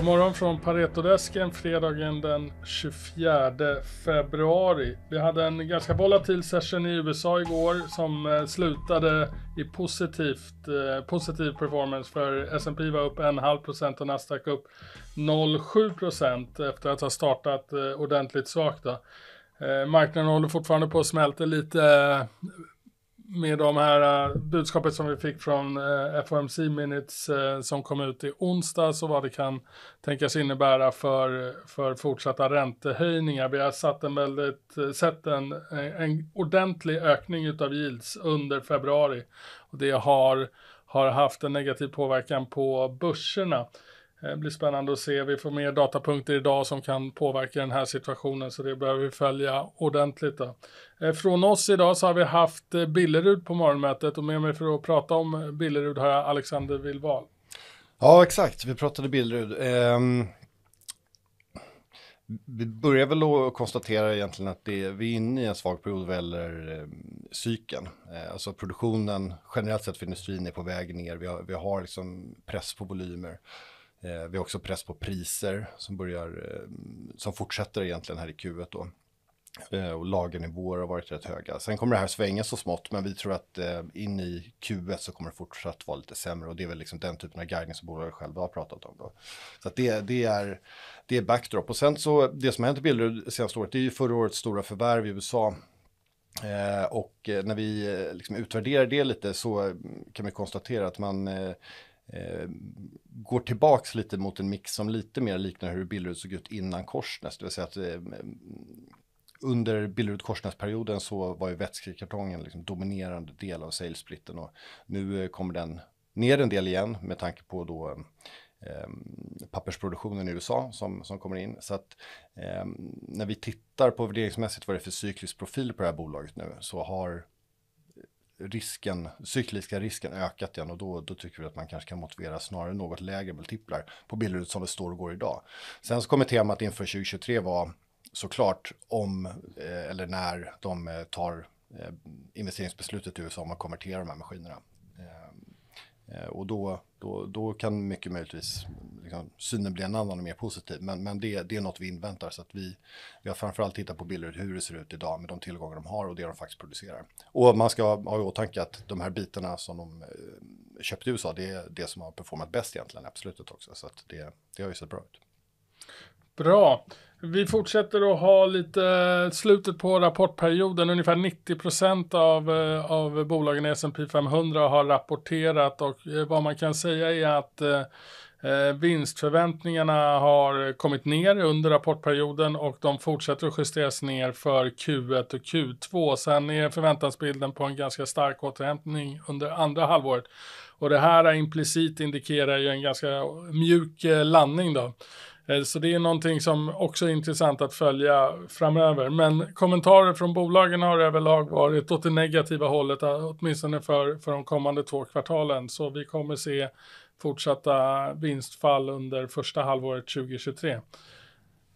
God morgon från Paretodesken fredagen den 24 februari. Vi hade en ganska volatil session i USA igår som eh, slutade i positivt, eh, positiv performance för S&P var upp 1,5% och Nasdaq upp 0,7% efter att ha startat eh, ordentligt svagt. Eh, marknaden håller fortfarande på att smälta lite med de här eh, budskapet som vi fick från eh, FOMC Minutes eh, som kom ut i onsdags och vad det kan tänkas innebära för, för fortsatta räntehöjningar. Vi har satt en väldigt, sett en, en ordentlig ökning av yields under februari och det har, har haft en negativ påverkan på börserna. Det eh, blir spännande att se. Vi får mer datapunkter idag som kan påverka den här situationen så det behöver vi följa ordentligt. Då. Eh, från oss idag så har vi haft eh, Billerud på morgonmötet och med mig för att prata om Billerud har jag Alexander Vilval. Ja, exakt. Vi pratade Billerud. Um... Vi börjar väl att konstatera egentligen att det, vi är inne i en svag period vad gäller eh, cykeln. Eh, alltså produktionen generellt sett för industrin är på väg ner. Vi har, vi har liksom press på volymer. Eh, vi har också press på priser som börjar, eh, som fortsätter egentligen här i Q1 då. Eh, och lagernivåer har varit rätt höga. Sen kommer det här svänga så smått, men vi tror att eh, in i Q1 så kommer det fortsatt vara lite sämre och det är väl liksom den typen av guidning som bolaget själva har pratat om då. Så att det, det, är, det är backdrop. Och sen så, det som har hänt i Billerud senaste året, det är ju förra årets stora förvärv i USA Eh, och när vi liksom utvärderar det lite så kan vi konstatera att man eh, eh, går tillbaks lite mot en mix som lite mer liknar hur Billerud såg ut innan Korsnäs, det vill säga att eh, eh under Billerud Korsnäs-perioden så var ju vätskekartongen liksom dominerande del av salesplitten och nu eh, kommer den ner en del igen med tanke på då eh, pappersproduktionen i USA som, som kommer in. Så att eh, när vi tittar på värderingsmässigt vad det är för cyklisk profil på det här bolaget nu så har risken, cykliska risken ökat igen och då, då tycker vi att man kanske kan motivera snarare något lägre multiplar på Billerud som det står och går idag. Sen så kommer temat inför 2023 vara såklart om eh, eller när de eh, tar eh, investeringsbeslutet i USA om att konvertera de här maskinerna. Eh, eh och då, då, då kan mycket möjligtvis liksom, synen blir en annan och mer positiv. Men, men det, det är något vi inväntar. Så att vi, vi har framförallt tittat på bilder hur det ser ut idag med de tillgångar de har och det de faktiskt producerar. Och man ska ha i åtanke att de här bitarna som de eh, köpte i USA, det är det som har performat bäst egentligen, absolut också. Så att det, det har ju sett bra ut. Bra. Vi fortsätter att ha lite eh, slutet på rapportperioden. Ungefär 90 procent av, eh, av bolagen i S&P 500 har rapporterat och vad man kan säga är att Eh, vinstförväntningarna har kommit ner under rapportperioden och de fortsätter att justeras ner för Q1 och Q2. Sen är förväntansbilden på en ganska stark återhämtning under andra halvåret. Och det här implicit indikerar ju en ganska mjuk eh, landning då. Eh, så det är någonting som också är intressant att följa framöver. Men kommentarer från bolagen har överlag varit åt det negativa hållet, åtminstone för, för de kommande två kvartalen. Så vi kommer se fortsatta vinstfall under första halvåret 2023.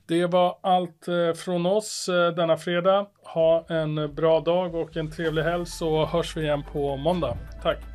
Det var allt eh, från oss eh, denna fredag. Ha en bra dag och en trevlig helg så hörs vi igen på måndag. Tack!